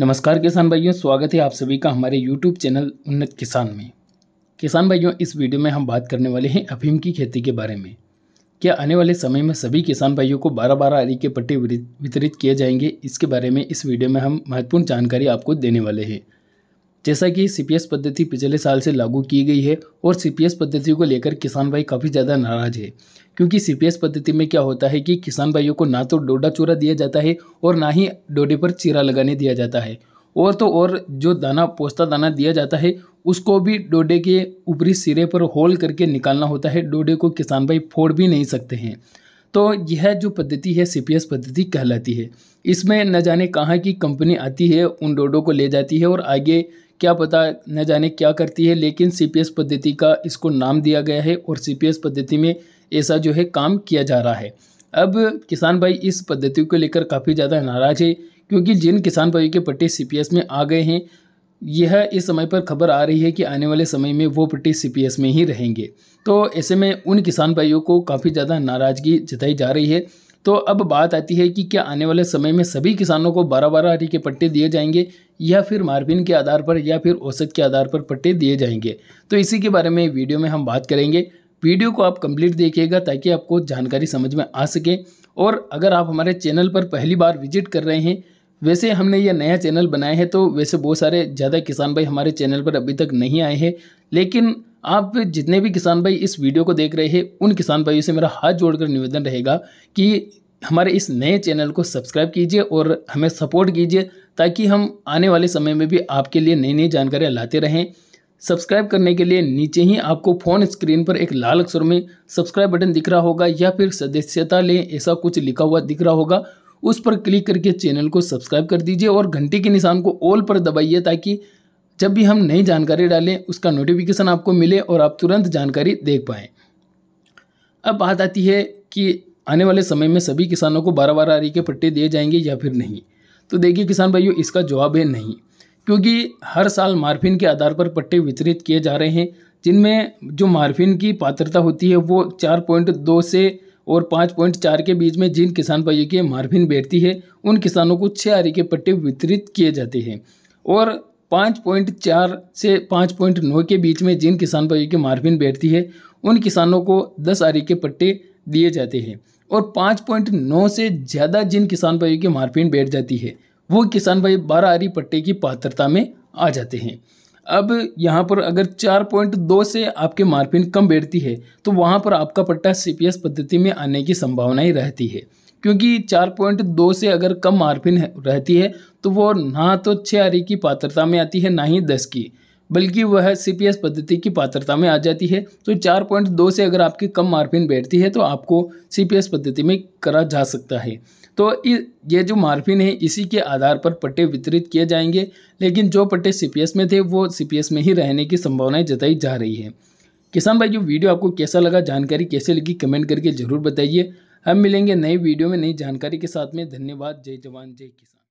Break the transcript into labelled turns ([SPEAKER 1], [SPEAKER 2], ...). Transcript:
[SPEAKER 1] नमस्कार किसान भाइयों स्वागत है आप सभी का हमारे YouTube चैनल उन्नत किसान में किसान भाइयों इस वीडियो में हम बात करने वाले हैं अफीम की खेती के बारे में क्या आने वाले समय में सभी किसान भाइयों को बारह बारह आरी के पट्टे वितरित किए जाएंगे इसके बारे में इस वीडियो में हम महत्वपूर्ण जानकारी आपको देने वाले हैं जैसा कि सीपीएस पद्धति पिछले साल से लागू की गई है और सीपीएस पद्धति को लेकर किसान भाई काफ़ी ज़्यादा नाराज़ है क्योंकि सीपीएस पद्धति में क्या होता है कि किसान भाइयों को ना तो डोडा चूरा दिया जाता है और ना ही डोडे पर चीरा लगाने दिया जाता है और तो और जो दाना पोस्ता दाना दिया जाता है उसको भी डोडे के ऊपरी सिरे पर होल करके निकालना होता है डोडे को किसान भाई फोड़ भी नहीं सकते हैं तो यह जो पद्धति है सी पद्धति कहलाती है इसमें न जाने कहाँ की कंपनी आती है उन डोडों को ले जाती है और आगे क्या पता न जाने क्या करती है लेकिन सी पद्धति का इसको नाम दिया गया है और सी पद्धति में ऐसा जो है काम किया जा रहा है अब किसान भाई इस पद्धति को लेकर काफ़ी ज़्यादा नाराज़ है क्योंकि जिन किसान भाई के पट्टे सी में आ गए हैं यह इस समय पर खबर आ रही है कि आने वाले समय में वो पट्टे सी में ही रहेंगे तो ऐसे में उन किसान भाइयों को काफ़ी ज़्यादा नाराज़गी जताई जा रही है तो अब बात आती है कि क्या आने वाले समय में सभी किसानों को बारह बारह हरी के पट्टे दिए जाएंगे या फिर मारपीन के आधार पर या फिर औसत के आधार पर पट्टे दिए जाएंगे तो इसी के बारे में वीडियो में हम बात करेंगे वीडियो को आप कंप्लीट देखिएगा ताकि आपको जानकारी समझ में आ सके और अगर आप हमारे चैनल पर पहली बार विजिट कर रहे हैं वैसे हमने यह नया चैनल बनाया है तो वैसे बहुत सारे ज़्यादा किसान भाई हमारे चैनल पर अभी तक नहीं आए हैं लेकिन आप जितने भी किसान भाई इस वीडियो को देख रहे हैं उन किसान भाइयों से मेरा हाथ जोड़कर निवेदन रहेगा कि हमारे इस नए चैनल को सब्सक्राइब कीजिए और हमें सपोर्ट कीजिए ताकि हम आने वाले समय में भी आपके लिए नई नई जानकारियाँ लाते रहें सब्सक्राइब करने के लिए नीचे ही आपको फ़ोन स्क्रीन पर एक लाल अक्षर में सब्सक्राइब बटन दिख रहा होगा या फिर सदस्यता लें ऐसा कुछ लिखा हुआ दिख रहा होगा उस पर क्लिक करके चैनल को सब्सक्राइब कर दीजिए और घंटी के निशान को ऑल पर दबाइए ताकि जब भी हम नई जानकारी डालें उसका नोटिफिकेशन आपको मिले और आप तुरंत जानकारी देख पाएँ अब बात आती है कि आने वाले समय में सभी किसानों को बारह बारह आरी के पट्टे दिए जाएंगे या फिर नहीं तो देखिए किसान भाइयों इसका जवाब है नहीं क्योंकि हर साल मार्फिन के आधार पर पट्टे वितरित किए जा रहे हैं जिनमें जो मार्फिन की पात्रता होती है वो चार पॉइंट दो से और पाँच पॉइंट चार के बीच में जिन किसान भाइयों की मार्फिन बैठती है उन किसानों को छः आरी के पट्टे वितरित किए जाते हैं और पाँच पॉइंट चार से पाँच पॉइंट नौ के बीच में जिन किसान भाइयों की मार्फिन बैठती है उन किसानों को दस आरी के पट्टे दिए जाते हैं और पाँच पॉइंट नौ से ज़्यादा जिन किसान भाइयों की मारपीट बैठ जाती है वो किसान भाई बारह आरी पट्टे की पात्रता में आ जाते हैं अब यहाँ पर अगर चार पॉइंट दो से आपके मारपीट कम बैठती है तो वहाँ पर आपका पट्टा सी पद्धति में आने की संभावनाएँ रहती है क्योंकि चार पॉइंट दो से अगर कम मार्फिन रहती है तो वो ना तो छः आरी की पात्रता में आती है ना ही दस की बल्कि वह सी पी एस पद्धति की पात्रता में आ जाती है तो चार पॉइंट दो से अगर आपकी कम मार्फिन बैठती है तो आपको सी पी एस पद्धति में करा जा सकता है तो ये जो मार्फिन है इसी के आधार पर पट्टे वितरित किए जाएंगे लेकिन जो पट्टे सी पी एस में थे वो सी पी एस में ही रहने की संभावनाएँ जताई जा रही है किसान भाई जो वीडियो आपको कैसा लगा जानकारी कैसे लगी कमेंट करके ज़रूर बताइए हम मिलेंगे नई वीडियो में नई जानकारी के साथ में धन्यवाद जय जवान जय किसान